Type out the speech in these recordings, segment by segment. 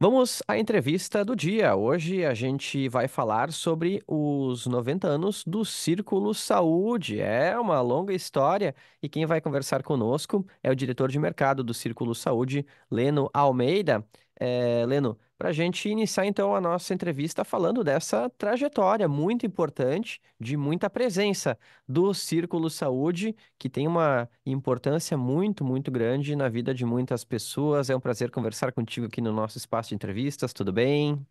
Vamos à entrevista do dia. Hoje a gente vai falar sobre os 90 anos do Círculo Saúde. É uma longa história e quem vai conversar conosco é o diretor de mercado do Círculo Saúde, Leno Almeida é, Leno, para a gente iniciar então a nossa entrevista falando dessa trajetória muito importante, de muita presença do Círculo Saúde, que tem uma importância muito, muito grande na vida de muitas pessoas. É um prazer conversar contigo aqui no nosso espaço de entrevistas, tudo bem?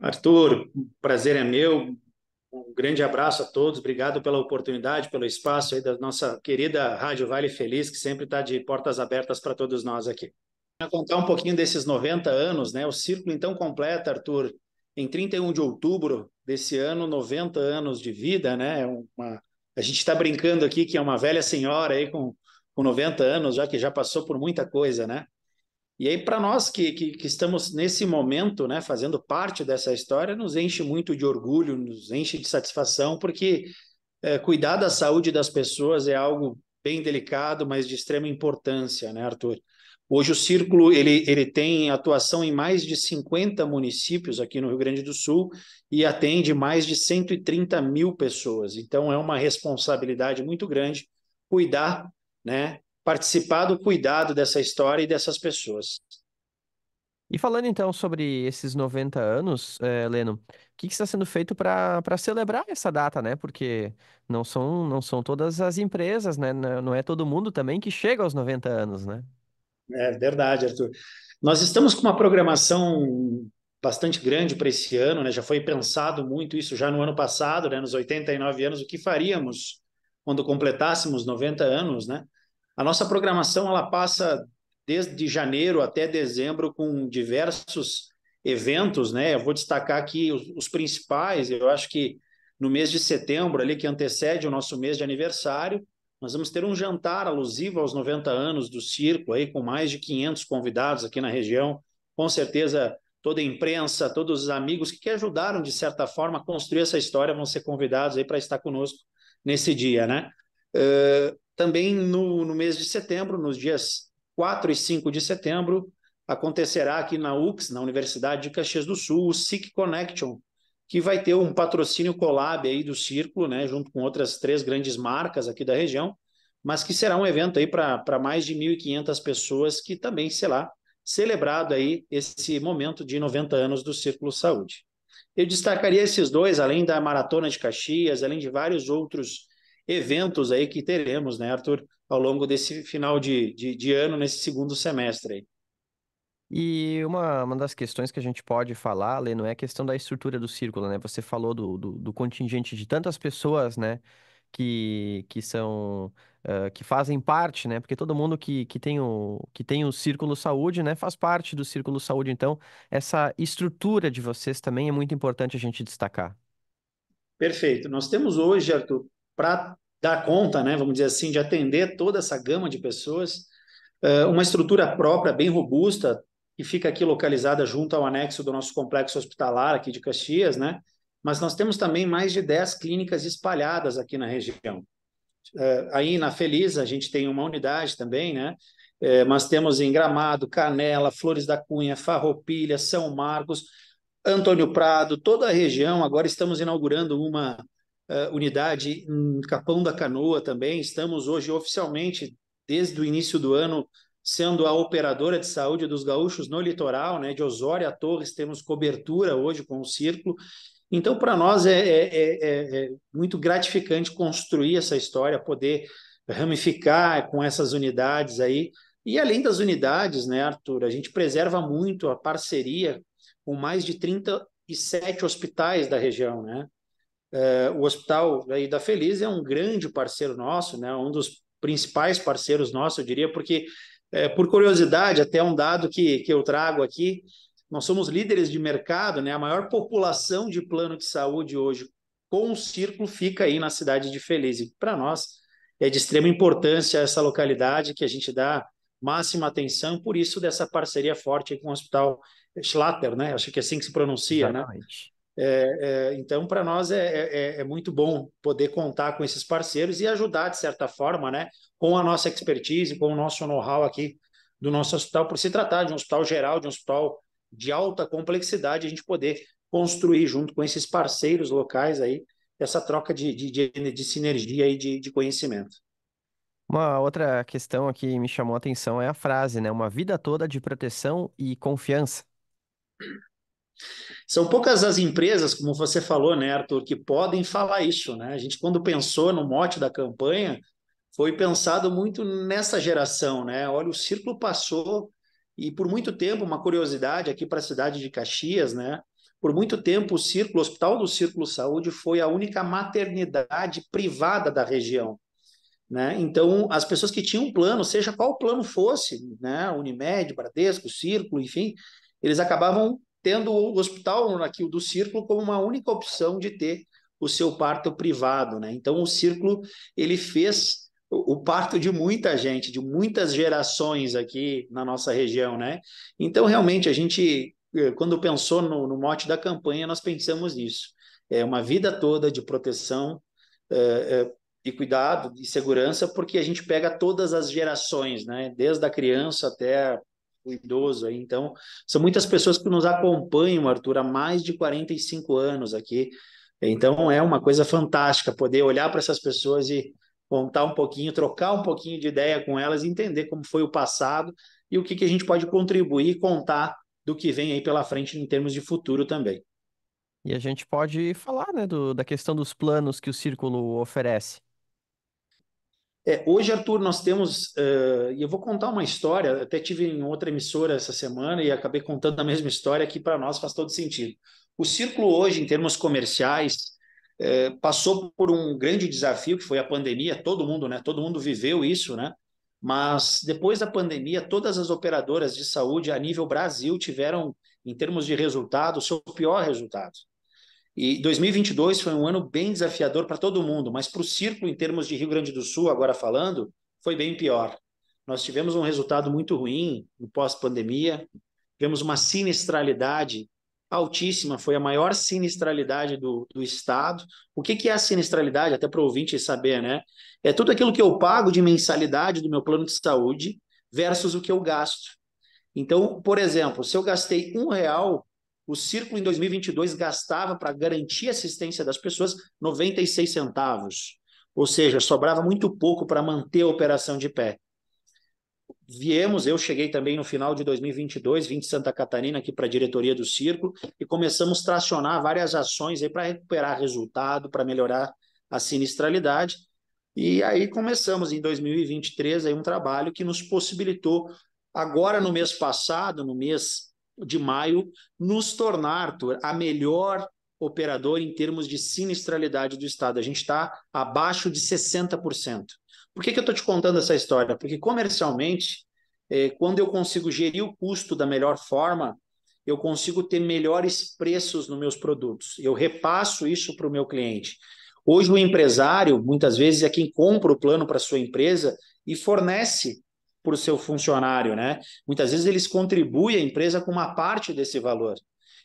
Arthur, prazer é meu. Um grande abraço a todos, obrigado pela oportunidade, pelo espaço aí da nossa querida Rádio Vale Feliz, que sempre está de portas abertas para todos nós aqui contar um pouquinho desses 90 anos, né? O círculo então completa, Arthur, em 31 de outubro desse ano, 90 anos de vida, né? É uma... A gente está brincando aqui que é uma velha senhora aí com, com 90 anos, já que já passou por muita coisa, né? E aí, para nós que, que, que, estamos nesse momento, né, fazendo parte dessa história, nos enche muito de orgulho, nos enche de satisfação, porque é, cuidar da saúde das pessoas é algo bem delicado, mas de extrema importância, né, Arthur? Hoje o Círculo ele, ele tem atuação em mais de 50 municípios aqui no Rio Grande do Sul e atende mais de 130 mil pessoas. Então é uma responsabilidade muito grande cuidar, né, participar do cuidado dessa história e dessas pessoas. E falando então sobre esses 90 anos, eh, Leno, o que que está sendo feito para para celebrar essa data, né? Porque não são não são todas as empresas, né? Não não é todo mundo também que chega aos 90 anos, né? É verdade, Arthur. Nós estamos com uma programação bastante grande para esse ano, né? Já foi pensado muito isso já no ano passado, né? Nos 89 anos, o que faríamos quando completássemos 90 anos, né? A nossa programação ela passa desde janeiro até dezembro com diversos eventos, né? Eu vou destacar aqui os, os principais. Eu acho que no mês de setembro, ali que antecede o nosso mês de aniversário, nós vamos ter um jantar alusivo aos 90 anos do circo, aí com mais de 500 convidados aqui na região. Com certeza, toda a imprensa, todos os amigos que ajudaram de certa forma a construir essa história vão ser convidados aí para estar conosco nesse dia, né? Uh, também no, no mês de setembro, nos dias 4 e 5 de setembro, acontecerá aqui na UX, na Universidade de Caxias do Sul, o SIC Connection, que vai ter um patrocínio collab aí do Círculo, né, junto com outras três grandes marcas aqui da região, mas que será um evento aí para mais de 1.500 pessoas que também, sei lá, celebrado aí esse momento de 90 anos do Círculo Saúde. Eu destacaria esses dois, além da Maratona de Caxias, além de vários outros eventos aí que teremos, né, Arthur, ao longo desse final de, de, de ano, nesse segundo semestre aí. E uma, uma das questões que a gente pode falar, Leno, é a questão da estrutura do círculo, né? Você falou do, do, do contingente de tantas pessoas, né? Que, que são uh, que fazem parte, né? Porque todo mundo que, que, tem o, que tem o círculo saúde, né, faz parte do círculo saúde. Então, essa estrutura de vocês também é muito importante a gente destacar. Perfeito. Nós temos hoje, Arthur, para dar conta, né, vamos dizer assim, de atender toda essa gama de pessoas, eh, uma estrutura própria bem robusta, que fica aqui localizada junto ao anexo do nosso complexo hospitalar aqui de Caxias, né? Mas nós temos também mais de 10 clínicas espalhadas aqui na região. Eh, aí na Feliz a gente tem uma unidade também, né? Eh, mas temos em Gramado, Canela, Flores da Cunha, Farroupilha, São Marcos, Antônio Prado, toda a região. Agora estamos inaugurando uma uh, unidade em Capão da Canoa também. Estamos hoje oficialmente, desde o início do ano, sendo a operadora de saúde dos gaúchos no litoral, né? De Osório a Torres, temos cobertura hoje com o Círculo. Então, para nós é, é, é, é, é muito gratificante construir essa história, poder ramificar com essas unidades aí. E além das unidades, né, Arthur, a gente preserva muito a parceria com mais de 37 hospitais da região, né? É, o Hospital aí da Feliz é um grande parceiro nosso, né? Um dos principais parceiros nossos, eu diria, porque, é, por curiosidade, até um dado que, que eu trago aqui, nós somos líderes de mercado, né? A maior população de plano de saúde hoje com o círculo fica aí na cidade de Feliz. E para nós é de extrema importância essa localidade que a gente dá máxima atenção, por isso dessa parceria forte com o Hospital Schlatter, né? Acho que é assim que se pronuncia, né? Exatamente. né? É, é, então, para nós é é, é, é, muito bom poder contar com esses parceiros e ajudar, de certa forma, né, com a nossa expertise, com o nosso know-how aqui do nosso hospital, por se tratar de um hospital geral, de um hospital de alta complexidade, a gente poder construir junto com esses parceiros locais aí essa troca de, de, de, de sinergia e de, de conhecimento. Uma outra questão aqui que me chamou a atenção é a frase, né? Uma vida toda de proteção e confiança. São poucas as empresas, como você falou, né, Arthur, que podem falar isso, né? A gente, quando pensou no mote da campanha, foi pensado muito nessa geração, né? Olha, o círculo passou e por muito tempo, uma curiosidade aqui para a cidade de Caxias, né? Por muito tempo, o Círculo, o Hospital do Círculo Saúde foi a única maternidade privada da região. Né? Então, as pessoas que tinham um plano, seja qual plano fosse, né? Unimed, Bradesco, Círculo, enfim, eles acabavam tendo o hospital aqui do Círculo como uma única opção de ter o seu parto privado, né? Então o Círculo ele fez o parto de muita gente, de muitas gerações aqui na nossa região, né? Então realmente a gente eh, quando pensou no, no mote da campanha nós pensamos nisso, é uma vida toda de proteção é, é, e cuidado e segurança porque a gente pega todas as gerações, né? Desde a criança até idoso aí. Então, são muitas pessoas que nos acompanham, Arthur, há mais de 45 anos aqui. Então, é uma coisa fantástica poder olhar para essas pessoas e contar um pouquinho, trocar um pouquinho de ideia com elas, entender como foi o passado e o que, que a gente pode contribuir e contar do que vem aí pela frente em termos de futuro também. E a gente pode falar né, do, da questão dos planos que o Círculo oferece. É, hoje, Arthur, nós temos, é, e eu vou contar uma história, até tive em outra emissora essa semana e acabei contando a mesma história que para nós faz todo sentido. O Círculo hoje, em termos comerciais, é, passou por um grande desafio que foi a pandemia. Todo mundo, né? Todo mundo viveu isso, né? Mas depois da pandemia, todas as operadoras de saúde a nível Brasil tiveram, em termos de resultado, o seu pior resultado. E 2022 foi um ano bem desafiador para todo mundo, mas para o círculo, em termos de Rio Grande do Sul, agora falando, foi bem pior. Nós tivemos um resultado muito ruim no pós-pandemia, tivemos uma sinistralidade altíssima, foi a maior sinistralidade do, do Estado. O que, que é a sinistralidade? Até para o ouvinte saber, né? É tudo aquilo que eu pago de mensalidade do meu plano de saúde versus o que eu gasto. Então, por exemplo, se eu gastei um real o Círculo em 2022 gastava para garantir assistência das pessoas 96 centavos. Ou seja, sobrava muito pouco para manter a operação de pé. Viemos, eu cheguei também no final de 2022, vim de Santa Catarina aqui para a diretoria do Círculo e começamos a tracionar várias ações para recuperar resultado, para melhorar a sinistralidade. E aí começamos em 2023 aí um trabalho que nos possibilitou, agora no mês passado, no mês de maio nos tornar, Arthur, a melhor operador em termos de sinistralidade do Estado. A gente está abaixo de 60%. Por que, que eu estou te contando essa história? Porque comercialmente, eh, quando eu consigo gerir o custo da melhor forma, eu consigo ter melhores preços nos meus produtos. Eu repasso isso para o meu cliente. Hoje, o empresário, muitas vezes, é quem compra o plano para sua empresa e fornece por seu funcionário, né? Muitas vezes eles contribuem à empresa com uma parte desse valor.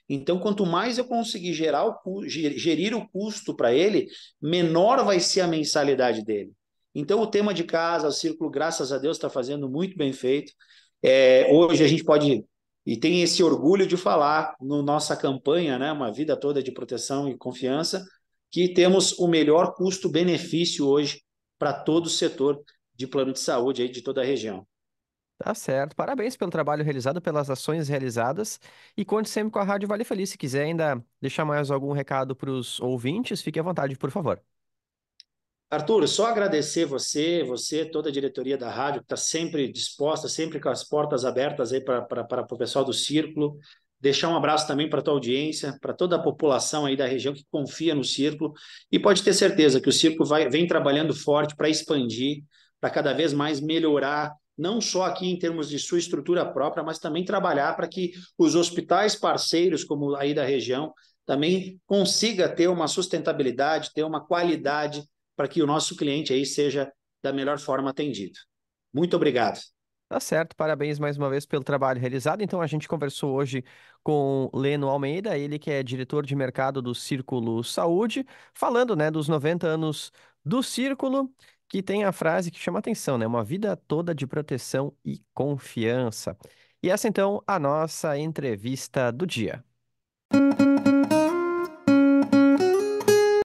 Então, quanto mais eu conseguir gerar o, gerir o custo para ele, menor vai ser a mensalidade dele. Então, o tema de casa, o círculo, graças a Deus, está fazendo muito bem feito. É, hoje a gente pode e tem esse orgulho de falar na no nossa campanha, né, uma vida toda de proteção e confiança, que temos o melhor custo-benefício hoje para todo o setor de plano de saúde aí de toda a região. Tá certo. Parabéns pelo trabalho realizado, pelas ações realizadas. E conte sempre com a Rádio Vale Feliz. Se quiser ainda deixar mais algum recado para os ouvintes, fique à vontade, por favor. Arthur, só agradecer você, você, toda a diretoria da rádio, que está sempre disposta, sempre com as portas abertas aí para o pessoal do Círculo. Deixar um abraço também para a tua audiência, para toda a população aí da região que confia no Círculo. E pode ter certeza que o Círculo vai, vem trabalhando forte para expandir, para cada vez mais melhorar não só aqui em termos de sua estrutura própria, mas também trabalhar para que os hospitais parceiros, como aí da região, também consiga ter uma sustentabilidade, ter uma qualidade para que o nosso cliente aí seja da melhor forma atendido. Muito obrigado. Tá certo, parabéns mais uma vez pelo trabalho realizado. Então a gente conversou hoje com Leno Almeida, ele que é diretor de mercado do Círculo Saúde, falando, né, dos 90 anos do Círculo que tem a frase que chama atenção, né? Uma vida toda de proteção e confiança. E essa então a nossa entrevista do dia.